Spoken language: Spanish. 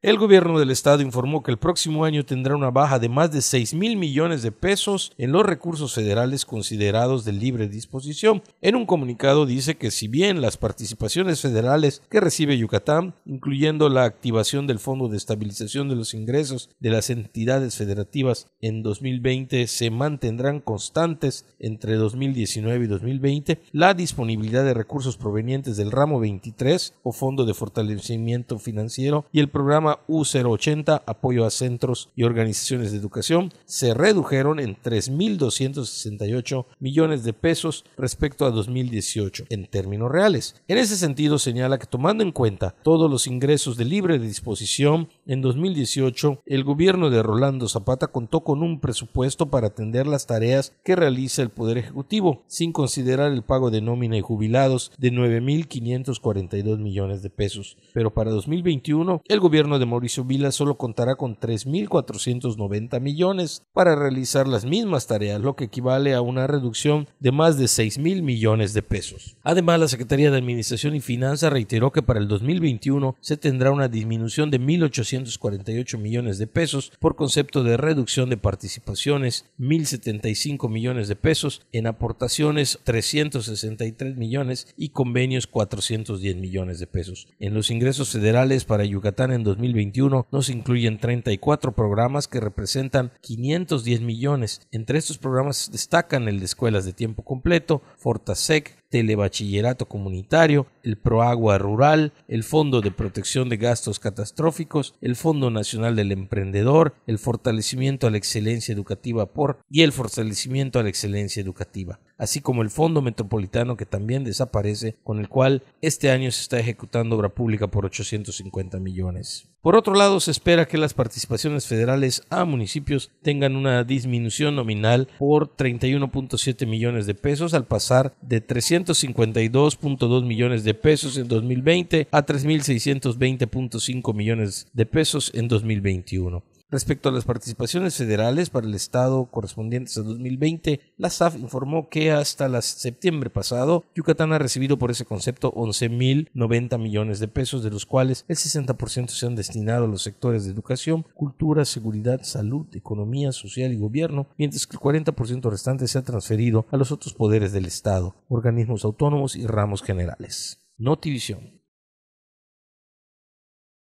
El gobierno del estado informó que el próximo año tendrá una baja de más de 6 mil millones de pesos en los recursos federales considerados de libre disposición. En un comunicado dice que si bien las participaciones federales que recibe Yucatán, incluyendo la activación del Fondo de Estabilización de los Ingresos de las entidades federativas en 2020, se mantendrán constantes entre 2019 y 2020, la disponibilidad de recursos provenientes del ramo 23 o Fondo de Fortalecimiento Financiero y el programa U080, apoyo a centros y organizaciones de educación, se redujeron en 3.268 millones de pesos respecto a 2018, en términos reales. En ese sentido, señala que tomando en cuenta todos los ingresos de libre disposición, en 2018 el gobierno de Rolando Zapata contó con un presupuesto para atender las tareas que realiza el Poder Ejecutivo, sin considerar el pago de nómina y jubilados de 9.542 millones de pesos. Pero para 2021, el gobierno de Mauricio Vila solo contará con 3.490 millones para realizar las mismas tareas, lo que equivale a una reducción de más de 6.000 millones de pesos. Además, la Secretaría de Administración y Finanzas reiteró que para el 2021 se tendrá una disminución de 1.848 millones de pesos por concepto de reducción de participaciones, 1.075 millones de pesos en aportaciones, 363 millones y convenios, 410 millones de pesos. En los ingresos federales para Yucatán en 2021, 2021 nos incluyen 34 programas que representan 510 millones. Entre estos programas destacan el de escuelas de tiempo completo, Fortasec, telebachillerato comunitario, el Proagua Rural, el Fondo de Protección de Gastos Catastróficos, el Fondo Nacional del Emprendedor, el fortalecimiento a la excelencia educativa por y el fortalecimiento a la excelencia educativa, así como el Fondo Metropolitano que también desaparece, con el cual este año se está ejecutando obra pública por 850 millones. Por otro lado, se espera que las participaciones federales a municipios tengan una disminución nominal por 31.7 millones de pesos al pasar de 300 152.2 millones de pesos en 2020 a 3.620.5 millones de pesos en 2021. Respecto a las participaciones federales para el Estado correspondientes a 2020, la SAF informó que hasta septiembre pasado, Yucatán ha recibido por ese concepto 11.090 millones de pesos, de los cuales el 60% se han destinado a los sectores de educación, cultura, seguridad, salud, economía, social y gobierno, mientras que el 40% restante se ha transferido a los otros poderes del Estado, organismos autónomos y ramos generales. Notivisión.